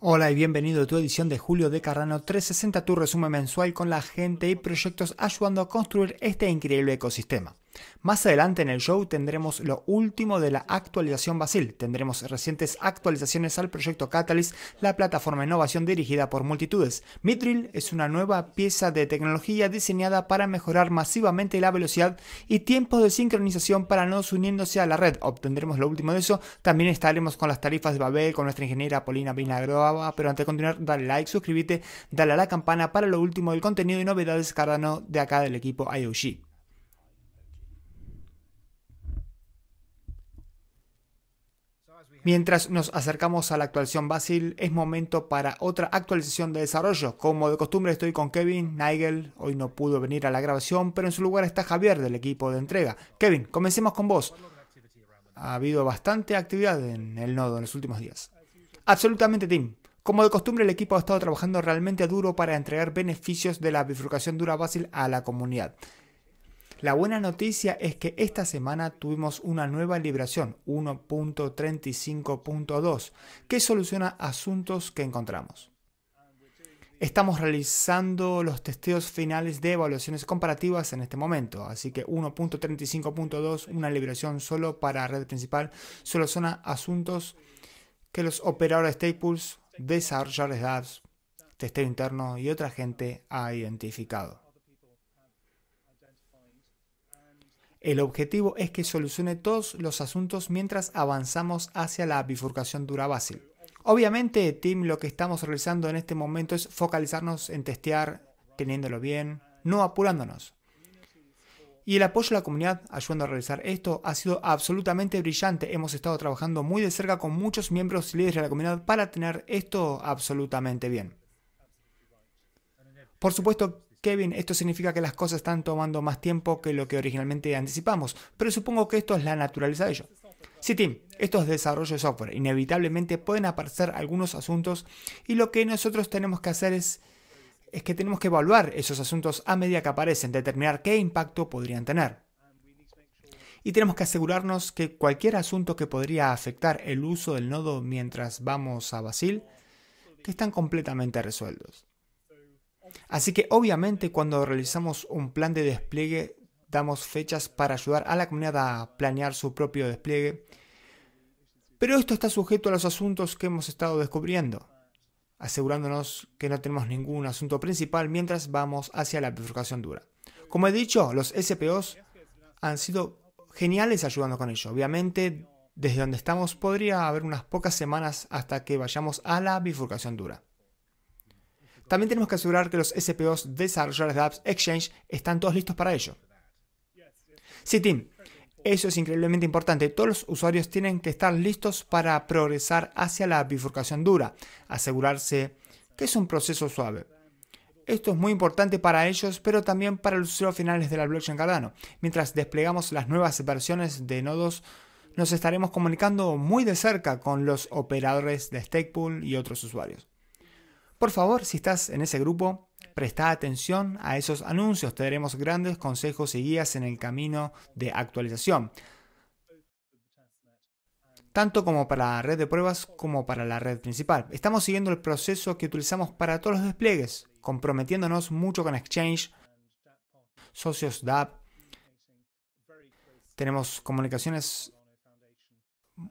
Hola y bienvenido a tu edición de Julio de Carrano 360, tu resumen mensual con la gente y proyectos ayudando a construir este increíble ecosistema. Más adelante en el show tendremos lo último de la actualización Basil, tendremos recientes actualizaciones al proyecto Catalyst, la plataforma de innovación dirigida por multitudes. Mitril es una nueva pieza de tecnología diseñada para mejorar masivamente la velocidad y tiempos de sincronización para nodos uniéndose a la red. Obtendremos lo último de eso. También estaremos con las tarifas de Babel, con nuestra ingeniera Polina Vinagroava, Pero antes de continuar, dale like, suscríbete, dale a la campana para lo último del contenido y novedades Cardano de acá del equipo IOG. Mientras nos acercamos a la actualización Basil, es momento para otra actualización de desarrollo. Como de costumbre estoy con Kevin, Nigel, hoy no pudo venir a la grabación, pero en su lugar está Javier del equipo de entrega. Kevin, comencemos con vos. Ha habido bastante actividad en el nodo en los últimos días. Absolutamente, Tim. Como de costumbre, el equipo ha estado trabajando realmente duro para entregar beneficios de la bifurcación dura Basil a la comunidad. La buena noticia es que esta semana tuvimos una nueva liberación 1.35.2 que soluciona asuntos que encontramos. Estamos realizando los testeos finales de evaluaciones comparativas en este momento, así que 1.35.2, una liberación solo para red principal, son asuntos que los operadores Staples, desarrolladores de apps, testeo interno y otra gente ha identificado. El objetivo es que solucione todos los asuntos mientras avanzamos hacia la bifurcación dura Obviamente, Tim, lo que estamos realizando en este momento es focalizarnos en testear, teniéndolo bien, no apurándonos. Y el apoyo de la comunidad ayudando a realizar esto ha sido absolutamente brillante. Hemos estado trabajando muy de cerca con muchos miembros y líderes de la comunidad para tener esto absolutamente bien. Por supuesto, Kevin, esto significa que las cosas están tomando más tiempo que lo que originalmente anticipamos, pero supongo que esto es la naturaleza de ello. Sí, Tim, estos desarrollos de software inevitablemente pueden aparecer algunos asuntos y lo que nosotros tenemos que hacer es, que tenemos que evaluar esos asuntos a medida que aparecen, determinar qué impacto podrían tener. Y tenemos que asegurarnos que cualquier asunto que podría afectar el uso del nodo mientras vamos a Basil, que están completamente resueltos. Así que obviamente cuando realizamos un plan de despliegue damos fechas para ayudar a la comunidad a planear su propio despliegue, pero esto está sujeto a los asuntos que hemos estado descubriendo, asegurándonos que no tenemos ningún asunto principal mientras vamos hacia la bifurcación dura. Como he dicho, los SPOs han sido geniales ayudando con ello. Obviamente, desde donde estamos podría haber unas pocas semanas hasta que vayamos a la bifurcación dura. También tenemos que asegurar que los SPOs desarrolladores de apps Exchange están todos listos para ello. Sí, Tim, eso es increíblemente importante. Todos los usuarios tienen que estar listos para progresar hacia la bifurcación dura, asegurarse que es un proceso suave. Esto es muy importante para ellos, pero también para los usuarios finales de la blockchain Cardano. Mientras desplegamos las nuevas versiones de nodos, nos estaremos comunicando muy de cerca con los operadores de Stakepool y otros usuarios. Por favor, si estás en ese grupo, presta atención a esos anuncios. Te daremos grandes consejos y guías en el camino de actualización, tanto como para la red de pruebas como para la red principal. Estamos siguiendo el proceso que utilizamos para todos los despliegues, comprometiéndonos mucho con Exchange, socios DAP. Tenemos comunicaciones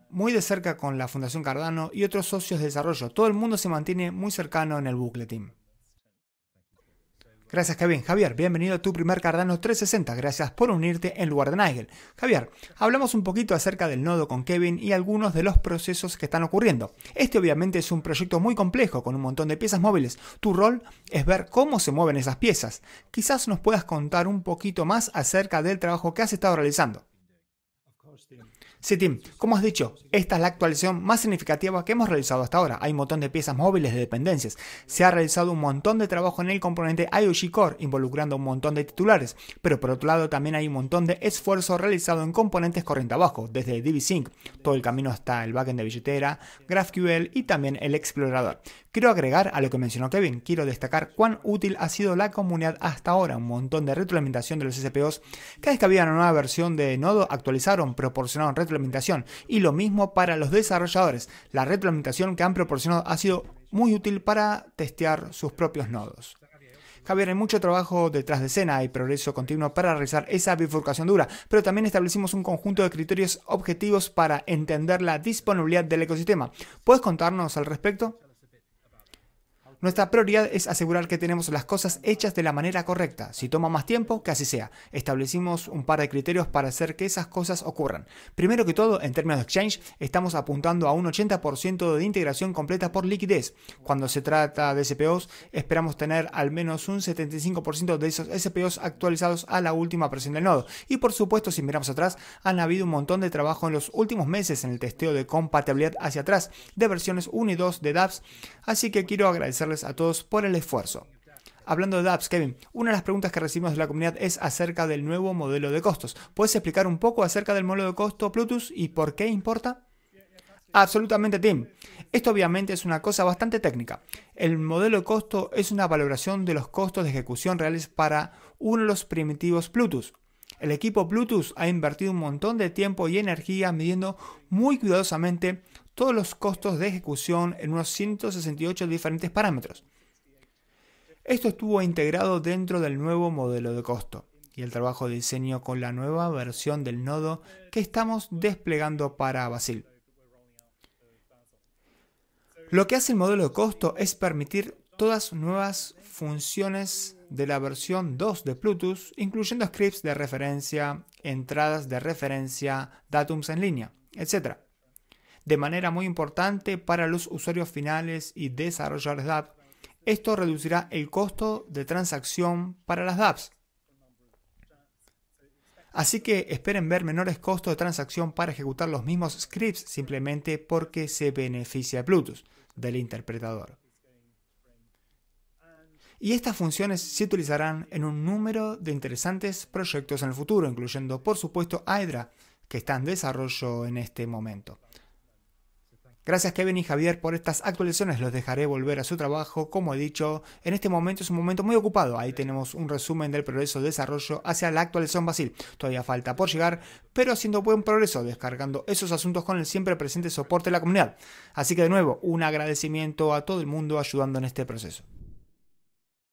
muy de cerca con la Fundación Cardano y otros socios de desarrollo. Todo el mundo se mantiene muy cercano en el bucle team. Gracias, Kevin. Javier, bienvenido a tu primer Cardano 360. Gracias por unirte en lugar de Nigel. Javier, hablamos un poquito acerca del nodo con Kevin y algunos de los procesos que están ocurriendo. Este obviamente es un proyecto muy complejo con un montón de piezas móviles. Tu rol es ver cómo se mueven esas piezas. Quizás nos puedas contar un poquito más acerca del trabajo que has estado realizando. Sí, Tim, como has dicho, esta es la actualización más significativa que hemos realizado hasta ahora. Hay un montón de piezas móviles de dependencias. Se ha realizado un montón de trabajo en el componente IoG Core, involucrando un montón de titulares. Pero por otro lado, también hay un montón de esfuerzo realizado en componentes corriente abajo, desde DBSync, todo el camino hasta el backend de billetera, GraphQL y también el explorador. Quiero agregar a lo que mencionó Kevin, quiero destacar cuán útil ha sido la comunidad hasta ahora. Un montón de retroalimentación de los SPOs. Cada vez que había una nueva versión de Nodo, actualizaron, proporcionaron retroalimentación y lo mismo para los desarrolladores. La retroalimentación que han proporcionado ha sido muy útil para testear sus propios nodos. Javier, hay mucho trabajo detrás de escena y progreso continuo para realizar esa bifurcación dura, pero también establecimos un conjunto de criterios objetivos para entender la disponibilidad del ecosistema. ¿Puedes contarnos al respecto? Nuestra prioridad es asegurar que tenemos las cosas hechas de la manera correcta. Si toma más tiempo, que así sea. Establecimos un par de criterios para hacer que esas cosas ocurran. Primero que todo, en términos de exchange, estamos apuntando a un 80% de integración completa por liquidez. Cuando se trata de SPOs, esperamos tener al menos un 75% de esos SPOs actualizados a la última versión del nodo. Y por supuesto, si miramos atrás, han habido un montón de trabajo en los últimos meses en el testeo de compatibilidad hacia atrás de versiones 1 y 2 de dApps. Así que quiero agradecerles a todos por el esfuerzo. Hablando de apps, Kevin, una de las preguntas que recibimos de la comunidad es acerca del nuevo modelo de costos. ¿Puedes explicar un poco acerca del modelo de costo Plutus y por qué importa? Absolutamente, Tim. Esto obviamente es una cosa bastante técnica. El modelo de costo es una valoración de los costos de ejecución reales para uno de los primitivos Plutus. El equipo Plutus ha invertido un montón de tiempo y energía midiendo muy cuidadosamente todos los costos de ejecución en unos 168 diferentes parámetros. Esto estuvo integrado dentro del nuevo modelo de costo y el trabajo de diseño con la nueva versión del nodo que estamos desplegando para Basil. Lo que hace el modelo de costo es permitir todas nuevas funciones de la versión 2 de Plutus, incluyendo scripts de referencia, entradas de referencia, datums en línea, etc de manera muy importante para los usuarios finales y desarrolladores DApp, Esto reducirá el costo de transacción para las dApps. Así que esperen ver menores costos de transacción para ejecutar los mismos scripts simplemente porque se beneficia Bluetooth del interpretador. Y estas funciones se utilizarán en un número de interesantes proyectos en el futuro, incluyendo por supuesto Hydra, que está en desarrollo en este momento. Gracias Kevin y Javier por estas actualizaciones. Los dejaré volver a su trabajo. Como he dicho, en este momento es un momento muy ocupado. Ahí tenemos un resumen del progreso de desarrollo hacia la actualización Basil. Todavía falta por llegar, pero haciendo buen progreso, descargando esos asuntos con el siempre presente soporte de la comunidad. Así que de nuevo, un agradecimiento a todo el mundo ayudando en este proceso.